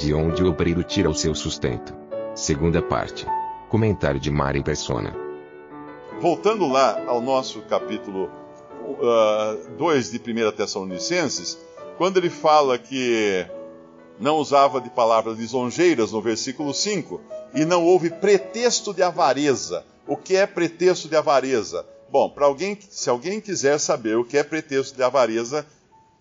de onde o obreiro tira o seu sustento. Segunda parte. Comentário de Mari Persona. Voltando lá ao nosso capítulo 2 uh, de 1 Tessalonicenses, quando ele fala que não usava de palavras lisonjeiras no versículo 5, e não houve pretexto de avareza. O que é pretexto de avareza? Bom, para alguém, se alguém quiser saber o que é pretexto de avareza,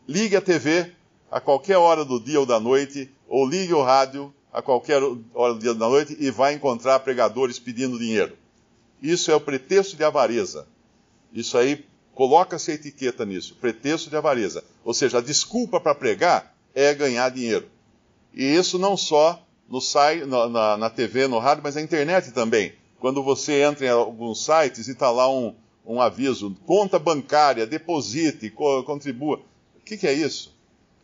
ligue a TV a qualquer hora do dia ou da noite, ou ligue o rádio a qualquer hora do dia ou da noite e vai encontrar pregadores pedindo dinheiro. Isso é o pretexto de avareza. Isso aí coloca-se a etiqueta nisso, pretexto de avareza. Ou seja, a desculpa para pregar é ganhar dinheiro. E isso não só no na, na, TV, no rádio, mas na internet também. Quando você entra em alguns sites e está lá um, um aviso, conta bancária, deposite, co contribua. O que, que é isso?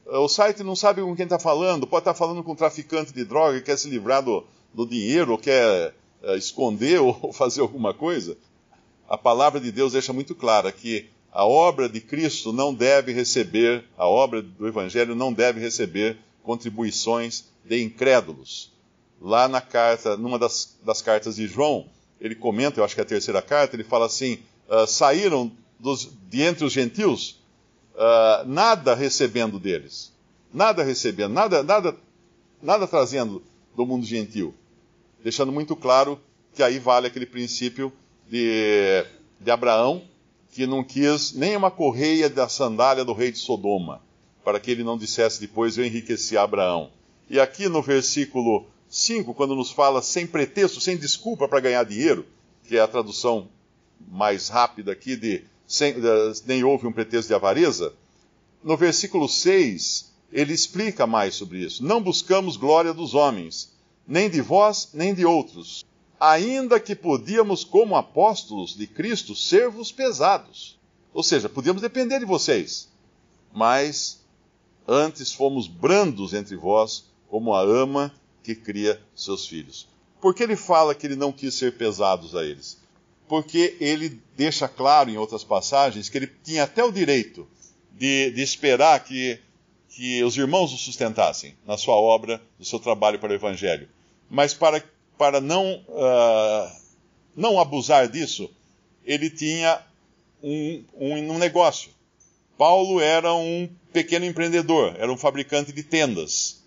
Eh, o site não sabe com quem está falando, pode estar tá falando com um traficante de droga que quer se livrar do, do dinheiro, ou quer uh, esconder ou fazer alguma coisa. A palavra de Deus deixa muito clara que a obra de Cristo não deve receber, a obra do Evangelho não deve receber contribuições de incrédulos. Lá na carta, numa das, das cartas de João, ele comenta, eu acho que é a terceira carta, ele fala assim: uh, saíram dos, de entre os gentios ah, nada recebendo deles. Nada recebendo, nada, nada, nada trazendo do mundo gentil. Deixando muito claro que aí vale aquele princípio de, de Abraão, que não quis nem uma correia da sandália do rei de Sodoma, para que ele não dissesse depois, eu enriqueci Abraão. E aqui no versículo 5, quando nos fala sem pretexto, sem desculpa para ganhar dinheiro, que é a tradução mais rápida aqui de, sem, nem houve um pretexto de avareza, no versículo 6, ele explica mais sobre isso. Não buscamos glória dos homens, nem de vós, nem de outros, ainda que podíamos, como apóstolos de Cristo, servos pesados. Ou seja, podíamos depender de vocês, mas antes fomos brandos entre vós, como a ama que cria seus filhos. Por que ele fala que ele não quis ser pesados a eles? porque ele deixa claro em outras passagens que ele tinha até o direito de, de esperar que, que os irmãos o sustentassem na sua obra, no seu trabalho para o Evangelho. Mas para, para não, uh, não abusar disso, ele tinha um, um, um negócio. Paulo era um pequeno empreendedor, era um fabricante de tendas.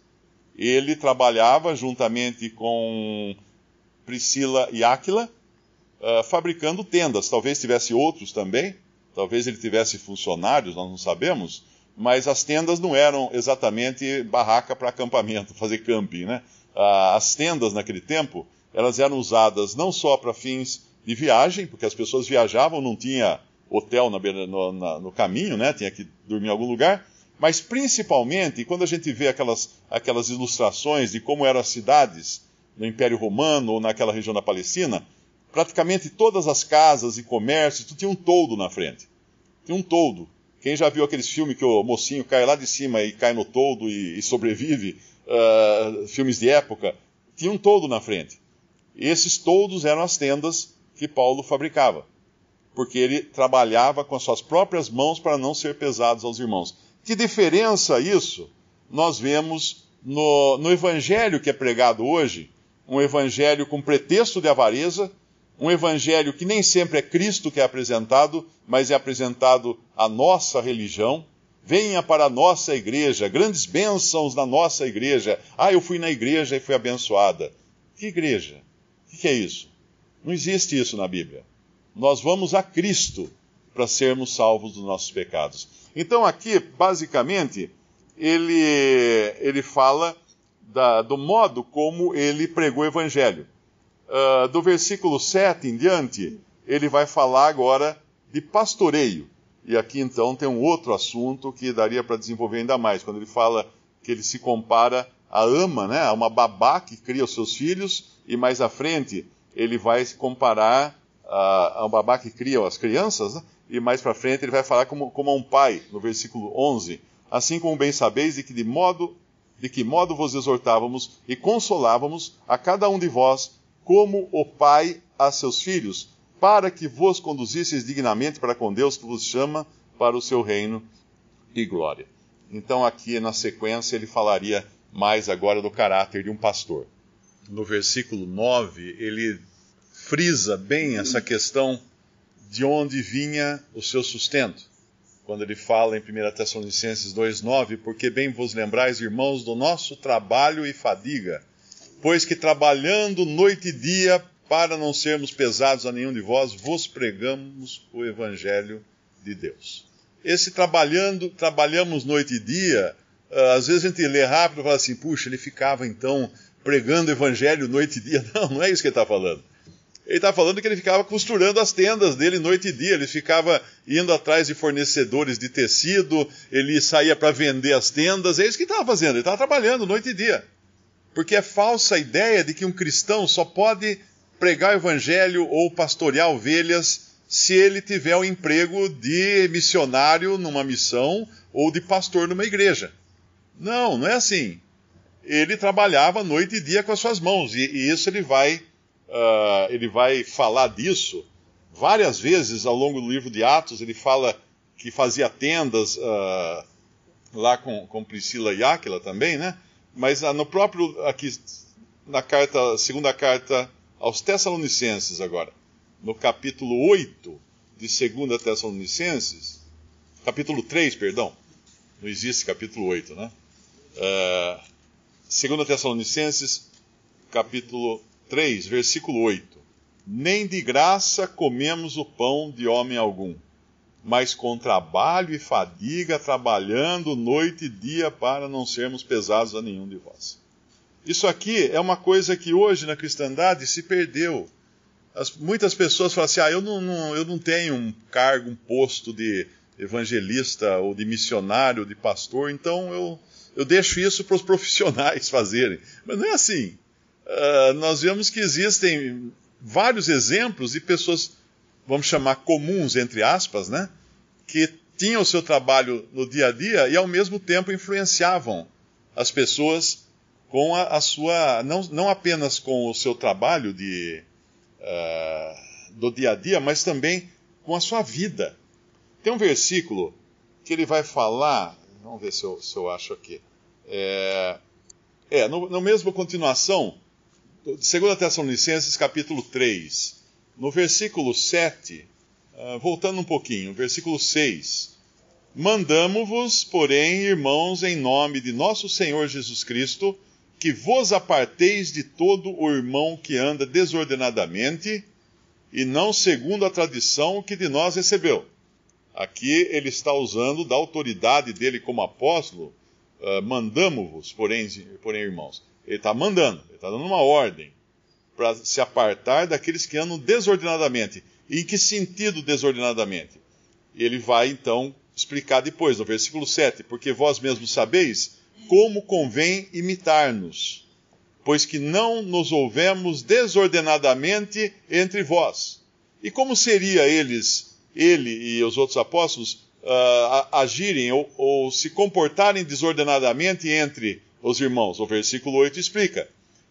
Ele trabalhava juntamente com Priscila e Áquila uh, fabricando tendas. Talvez tivesse outros também, talvez ele tivesse funcionários, nós não sabemos, mas as tendas não eram exatamente barraca para acampamento, fazer camping, né? Uh, as tendas naquele tempo, elas eram usadas não só para fins de viagem, porque as pessoas viajavam, não tinha hotel na, no, na, no caminho, né? Tinha que dormir em algum lugar, mas principalmente quando a gente vê aquelas, aquelas ilustrações de como eram as cidades no Império Romano ou naquela região da Palestina, praticamente todas as casas e comércios, tinha um toldo na frente. Tinha um toldo. Quem já viu aqueles filmes que o mocinho cai lá de cima e cai no toldo e, e sobrevive, uh, filmes de época, tinha um toldo na frente. E esses toldos eram as tendas que Paulo fabricava, porque ele trabalhava com as suas próprias mãos para não ser pesados aos irmãos. Que diferença isso nós vemos no, no evangelho que é pregado hoje, um evangelho com pretexto de avareza, um evangelho que nem sempre é Cristo que é apresentado, mas é apresentado a nossa religião. Venha para a nossa igreja, grandes bênçãos na nossa igreja. Ah, eu fui na igreja e fui abençoada. Que igreja? O que é isso? Não existe isso na Bíblia. Nós vamos a Cristo para sermos salvos dos nossos pecados. Então, aqui, basicamente, ele, ele fala da, do modo como ele pregou o evangelho. Ah, do versículo 7 em diante, ele vai falar agora de pastoreio. E aqui então tem um outro assunto que daria para desenvolver ainda mais, quando ele fala que ele se compara a ama, né, a uma babá que cria os seus filhos, e mais à frente ele vai se comparar a, a um babá que cria as crianças, né, e mais para frente ele vai falar como, como a um pai, no versículo 11. Assim como bem sabeis de que de modo de que modo vos exortávamos e consolávamos a cada um de vós como o pai a seus filhos, para que vos conduzisseis dignamente para com Deus que vos chama para o seu reino e glória. Então, aqui na sequência, ele falaria mais agora do caráter de um pastor. No versículo 9, ele frisa bem essa questão de onde vinha o seu sustento. Quando ele fala em 1 Tessalonicenses 2,9, porque bem vos lembrais, irmãos, do nosso trabalho e fadiga, pois que trabalhando noite e dia, para não sermos pesados a nenhum de vós, vos pregamos o Evangelho de Deus. Esse trabalhando, trabalhamos noite e dia, ah, às vezes a gente lê rápido e fala assim, puxa, ele ficava então pregando o Evangelho noite e dia. Não, não é isso que ele está falando. Ele está falando que ele ficava costurando as tendas dele noite e dia, ele ficava indo atrás de fornecedores de tecido, ele saía para vender as tendas, é isso que ele estava fazendo, ele estava trabalhando noite e dia. Porque é falsa a ideia de que um cristão só pode pregar o evangelho ou pastorear ovelhas se ele tiver o um emprego de missionário numa missão ou de pastor numa igreja. Não, não é assim. Ele trabalhava noite e dia com as suas mãos, e, e isso ele vai, uh, ele vai falar disso várias vezes ao longo do livro de Atos. Ele fala que fazia tendas uh, lá com, com Priscila e Áquila também, né? Mas ah, no próprio, aqui, na carta, segunda carta aos Tessalonicenses, agora, no capítulo 8 de 2 Tessalonicenses, capítulo 3, perdão, não existe capítulo 8, né? Uh, ah, 2 Tessalonicenses, capítulo 3, versículo 8. Nem de graça comemos o pão de homem algum mas com trabalho e fadiga, trabalhando noite e dia para não sermos pesados a nenhum de vós. Isso aqui é uma coisa que hoje na cristandade se perdeu. As, muitas pessoas falam assim: ah, eu não, não, eu não tenho um cargo, um posto de evangelista ou de missionário, ou de pastor, então eu, eu deixo isso para os profissionais fazerem. Mas não é assim. Uh, nós vemos que existem vários exemplos de pessoas, vamos chamar comuns, entre aspas, né? que tinham seu trabalho no dia a dia e ao mesmo tempo influenciavam as pessoas com a, a sua. Não, não apenas com o seu trabalho de, uh, do dia a dia, mas também com a sua vida. Tem um versículo que ele vai falar. Vamos ver se eu, se eu acho aqui. É, é no, no mesmo continuação, 2 Tessalonicenses capítulo 3, no versículo 7, ah, voltando um pouquinho, versículo 6. Mandamo-vos, porém, irmãos, em nome de nosso Senhor Jesus Cristo, que vos aparteis de todo o irmão que anda desordenadamente e não segundo a tradição que de nós recebeu. Aqui ele está usando da autoridade dele como apóstolo, uh, mandamo-vos, porém, porém, irmãos. Ele está mandando, ele está dando uma ordem para se apartar daqueles que andam desordenadamente. Em que sentido desordenadamente? Ele vai então explicar depois, no versículo 7, porque vós mesmos sabeis como convém imitar-nos, pois que não nos ouvemos desordenadamente entre vós. E como seria eles, ele e os outros apóstolos, uh, agirem ou, ou se comportarem desordenadamente entre os irmãos? O versículo 8 explica: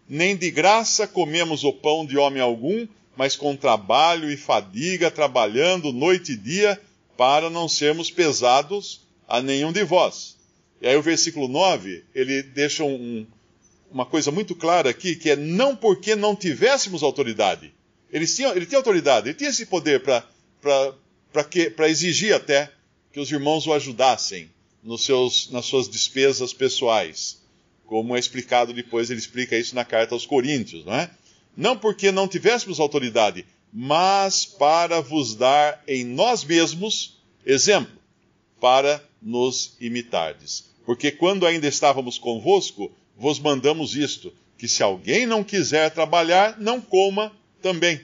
Nem de graça comemos o pão de homem algum, mas com trabalho e fadiga, trabalhando noite e dia, para não sermos pesados a nenhum de vós. E aí o versículo 9, ele deixa um, uma coisa muito clara aqui, que é não porque não tivéssemos autoridade. Ele tinha ele tinha autoridade, ele tinha esse poder para exigir até que os irmãos o ajudassem nos seus, nas suas despesas pessoais. Como é explicado depois, ele explica isso na carta aos Coríntios, não é? não porque não tivéssemos autoridade, mas para vos dar em nós mesmos exemplo, para nos imitardes. Porque quando ainda estávamos convosco, vos mandamos isto: que se alguém não quiser trabalhar, não coma também.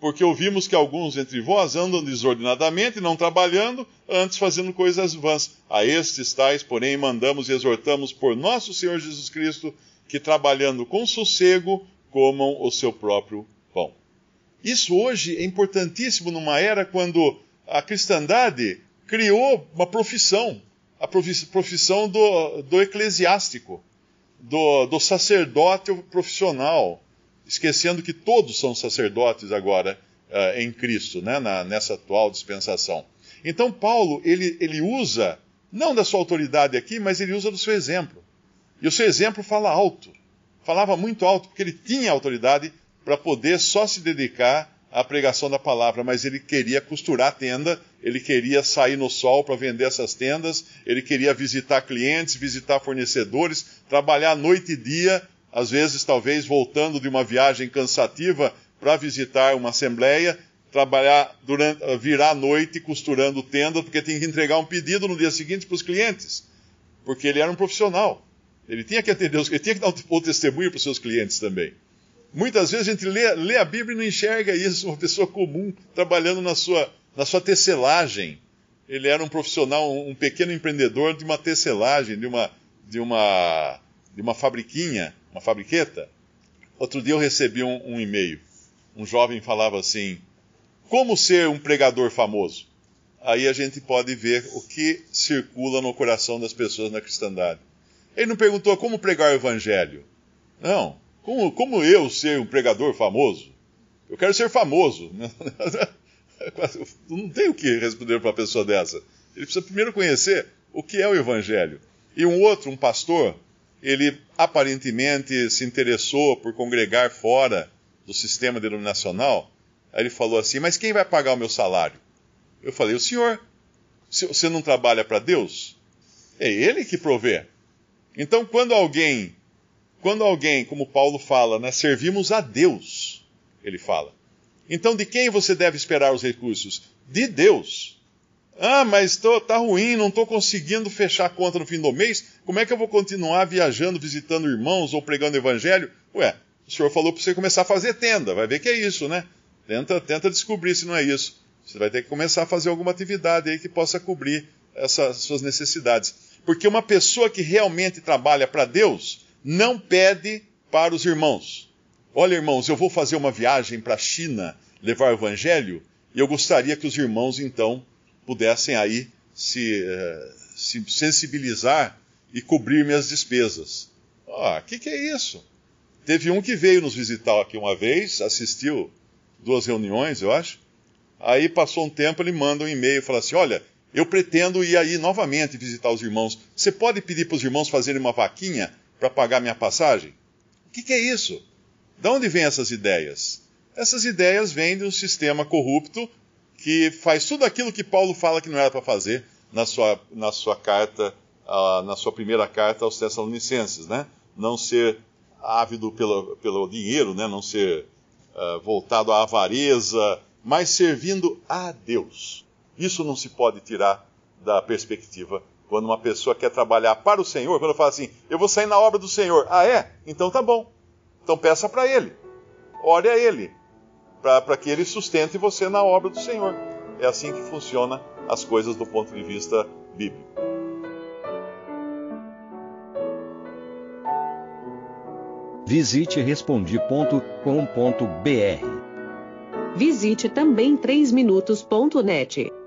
Porque ouvimos que alguns entre vós andam desordenadamente, não trabalhando, antes fazendo coisas vãs. A estes tais, porém, mandamos e exortamos por nosso Senhor Jesus Cristo, que trabalhando com sossego comam o seu próprio pão. Isso hoje é importantíssimo numa era quando a cristandade criou uma profissão, a profissão do, do eclesiástico, do, do sacerdote profissional, esquecendo que todos são sacerdotes agora uh, em Cristo, né, na, nessa atual dispensação. Então, Paulo, ele, ele usa, não da sua autoridade aqui, mas ele usa do seu exemplo. E o seu exemplo fala alto falava muito alto, porque ele tinha autoridade para poder só se dedicar à pregação da palavra, mas ele queria costurar a tenda, ele queria sair no sol para vender essas tendas, ele queria visitar clientes, visitar fornecedores, trabalhar noite e dia, às vezes, talvez, voltando de uma viagem cansativa para visitar uma assembleia, trabalhar durante, virar à noite costurando tenda, porque tem que entregar um pedido no dia seguinte para os clientes, porque ele era um profissional. Ele tinha que atender, ele tinha que dar o testemunho para os seus clientes também. Muitas vezes a gente lê, lê, a Bíblia e não enxerga isso. Uma pessoa comum trabalhando na sua, na sua tecelagem. Ele era um profissional, um, pequeno empreendedor de uma tecelagem, de uma, de uma, de uma fabriquinha, uma fabriqueta. Outro dia eu recebi um, um e-mail. Um jovem falava assim: Como ser um pregador famoso? Aí a gente pode ver o que circula no coração das pessoas na cristandade. Ele não perguntou como pregar o evangelho. Não. Como, como eu ser um pregador famoso? Eu quero ser famoso. Né? Não tenho o que responder para uma pessoa dessa. Ele precisa primeiro conhecer o que é o evangelho. E um outro, um pastor, ele aparentemente se interessou por congregar fora do sistema denominacional. Aí ele falou assim: Mas quem vai pagar o meu salário? Eu falei: O senhor. Você não trabalha para Deus? É ele que provê. Então, quando alguém, quando alguém, como Paulo fala, né, servimos a Deus, ele fala. Então, de quem você deve esperar os recursos? De Deus. Ah, mas tô, tá ruim, não estou conseguindo fechar a conta no fim do mês. Como é que eu vou continuar viajando, visitando irmãos ou pregando evangelho? Ué, o senhor falou para você começar a fazer tenda. Vai ver que é isso, né? Tenta, tenta descobrir se não é isso. Você vai ter que começar a fazer alguma atividade aí que possa cobrir essas suas necessidades. Porque uma pessoa que realmente trabalha para Deus não pede para os irmãos. Olha, irmãos, eu vou fazer uma viagem para a China levar o evangelho e eu gostaria que os irmãos então pudessem aí se, uh, se sensibilizar e cobrir minhas despesas. Ah, o que, que é isso? Teve um que veio nos visitar aqui uma vez, assistiu duas reuniões, eu acho. Aí passou um tempo, ele manda um e-mail e fala assim: Olha, eu pretendo ir aí novamente visitar os irmãos. Você pode pedir para os irmãos fazerem uma vaquinha para pagar minha passagem? O que, que, é isso? De onde vêm essas ideias? Essas ideias vêm de um sistema corrupto que faz tudo aquilo que Paulo fala que não era para fazer na sua, na sua carta, uh, na sua primeira carta aos Tessalonicenses, né? Não ser ávido pelo, pelo dinheiro, né? Não ser uh, voltado à avareza, mas servindo a Deus. Isso não se pode tirar da perspectiva quando uma pessoa quer trabalhar para o Senhor, quando fala assim, eu vou sair na obra do Senhor. Ah, é? Então tá bom. Então peça para Ele. Ore a Ele. Para que Ele sustente você na obra do Senhor. É assim que funciona as coisas do ponto de vista bíblico. Visite respondi.com.br. Visite também 3minutos.net.